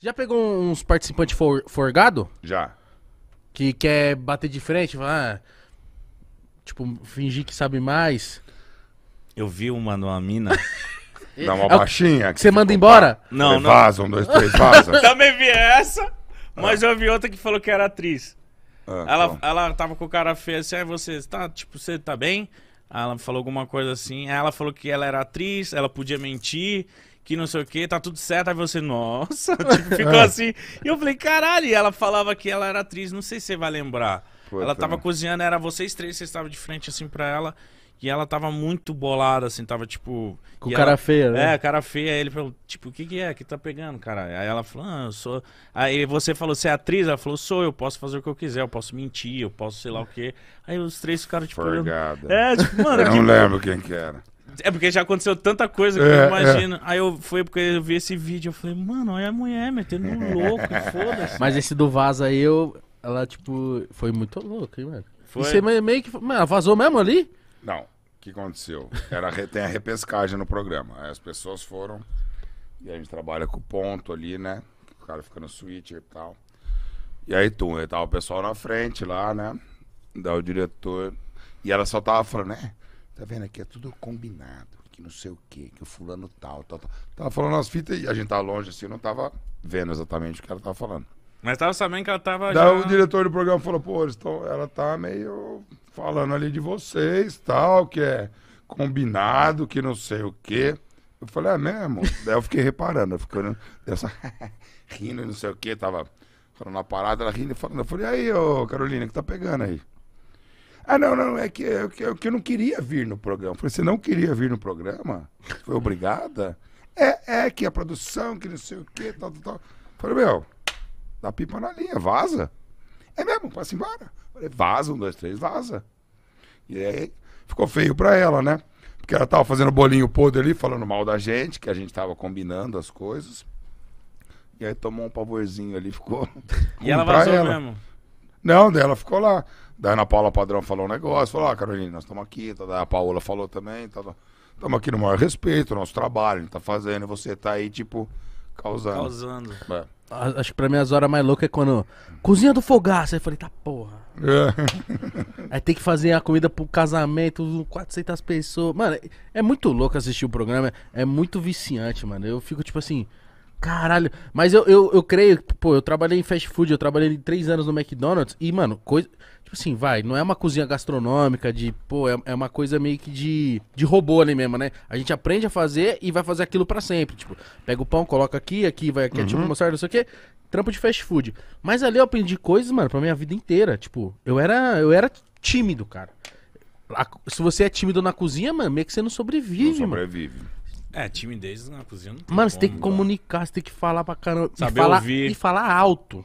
Já pegou uns participantes for, forgado? Já. Que quer bater de frente, ah, tipo, fingir que sabe mais. Eu vi uma numa mina. Dá uma é baixinha. que você manda embora? Não, Não, Vaza, um, dois, três, vaza. Também vi essa, mas eu vi outra que falou que era atriz. Ah, Ela, ela tava com o cara feio assim, aí você tá, tipo, você tá bem? Aí Ela falou alguma coisa assim, aí ela falou que ela era atriz, ela podia mentir, que não sei o que, tá tudo certo. Aí você, nossa, tipo, ficou é. assim. E eu falei, caralho, e ela falava que ela era atriz, não sei se você vai lembrar. Puta. Ela tava cozinhando, era vocês três, vocês estavam de frente assim pra ela. E ela tava muito bolada, assim, tava tipo. Com cara ela... feia, né? É, cara feia. Aí ele falou, tipo, o que, que é? que tá pegando, cara? Aí ela falou, ah, eu sou. Aí você falou, você é atriz? Ela falou, sou, eu posso fazer o que eu quiser, eu posso mentir, eu posso sei lá o quê. Aí os três ficaram, tipo. Obrigado. É, tipo, mano. eu é não que... lembro quem que era. É porque já aconteceu tanta coisa que é, eu é. imagino. É. Aí eu foi porque eu vi esse vídeo, eu falei, mano, olha a mulher metendo um louco, foda-se. Mas esse do vaso aí, eu. Ela, tipo, foi muito louca, hein, mano? Foi. E você meio que. Mano, vazou mesmo ali? Não. O que aconteceu? Era, tem a repescagem no programa. Aí as pessoas foram. E a gente trabalha com o ponto ali, né? O cara fica no switch e tal. E aí, tu, aí tava o pessoal na frente lá, né? Da o diretor. E ela só tava falando, né? Tá vendo aqui? É tudo combinado. Que não sei o quê, que o fulano tal, tal, tal. Tava falando as fitas e a gente tá longe assim, eu não tava vendo exatamente o que ela tava falando. Mas tava sabendo que ela tava. Daí já... o diretor do programa falou, pô, estão, ela tá meio falando ali de vocês, tal, que é combinado, que não sei o quê. Eu falei, é mesmo? Daí eu fiquei reparando, eu fiquei dessa, rindo e não sei o quê, tava falando na parada, ela rindo e falando. Eu falei, aí, ô Carolina, que tá pegando aí? Ah, não, não, é que, é, que, é que eu não queria vir no programa. Eu falei, você não queria vir no programa? Foi obrigada? É, é que a produção, que não sei o quê, tal, tal, tal. falei, meu, dá pipa na linha, vaza. É mesmo, passa embora. falei, vaza, um, dois, três, vaza. E aí ficou feio pra ela, né? Porque ela tava fazendo bolinho podre ali, falando mal da gente, que a gente tava combinando as coisas. E aí tomou um pavorzinho ali, ficou. E ela vazou ela. mesmo? Não, dela ficou lá. Daí a Ana Paula Padrão falou um negócio, falou, ah, Carolina, nós estamos aqui, tá, daí a Paola falou também, tá, tá. estamos tá, aqui no maior respeito, nosso trabalho, a gente tá fazendo, e você tá aí, tipo, causando. Causando. É. Acho que pra mim as horas mais loucas é quando. Cozinha do fogaço. Aí eu falei, tá porra. É. Aí tem que fazer a comida pro casamento, 400 pessoas. Mano, é muito louco assistir o programa, é muito viciante, mano. Eu fico tipo assim. Caralho, mas eu, eu, eu creio, pô, eu trabalhei em fast food, eu trabalhei três anos no McDonald's e, mano, coisa. Tipo assim, vai, não é uma cozinha gastronômica de, pô, é, é uma coisa meio que de, de robô ali mesmo, né? A gente aprende a fazer e vai fazer aquilo para sempre. Tipo, pega o pão, coloca aqui, aqui, vai aqui, é tipo uhum. tipo, mostrar, não sei o quê. Trampo de fast food. Mas ali eu aprendi coisas, mano, pra minha vida inteira. Tipo, eu era, eu era tímido, cara. Se você é tímido na cozinha, mano, meio que você não sobrevive, não sobrevive. mano. Sobrevive. É, timidez na cozinha não tem Mano, você tem que comunicar, você tem que falar pra caramba. Saber e falar, ouvir. E falar alto.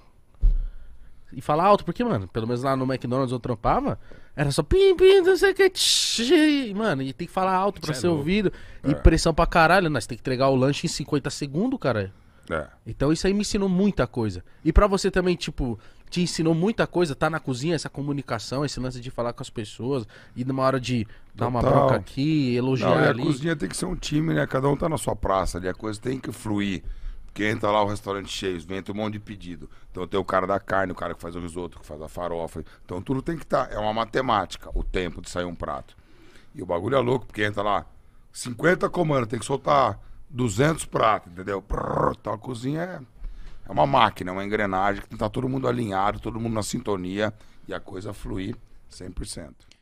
E falar alto, porque, mano, pelo menos lá no McDonald's eu trampava, era só pim, pim, não sei o que. tsh, Mano, e tem que falar alto pra é ser ouvido. E é. pressão pra caralho, nós tem que entregar o lanche em 50 segundos, cara. É. Então isso aí me ensinou muita coisa. E pra você também, tipo, te ensinou muita coisa, tá na cozinha, essa comunicação, esse lance de falar com as pessoas, e numa hora de dar Total. uma broca aqui, elogiar Não, ali. A cozinha tem que ser um time, né? Cada um tá na sua praça ali, a coisa tem que fluir. Porque entra lá o restaurante cheio, vem um monte de pedido. Então tem o cara da carne, o cara que faz o risoto, que faz a farofa. Então tudo tem que estar. Tá. É uma matemática o tempo de sair um prato. E o bagulho é louco, porque entra lá 50 comandos, tem que soltar 200 pratos, entendeu? então a cozinha é é uma máquina, é uma engrenagem que está todo mundo alinhado, todo mundo na sintonia e a coisa fluir 100%.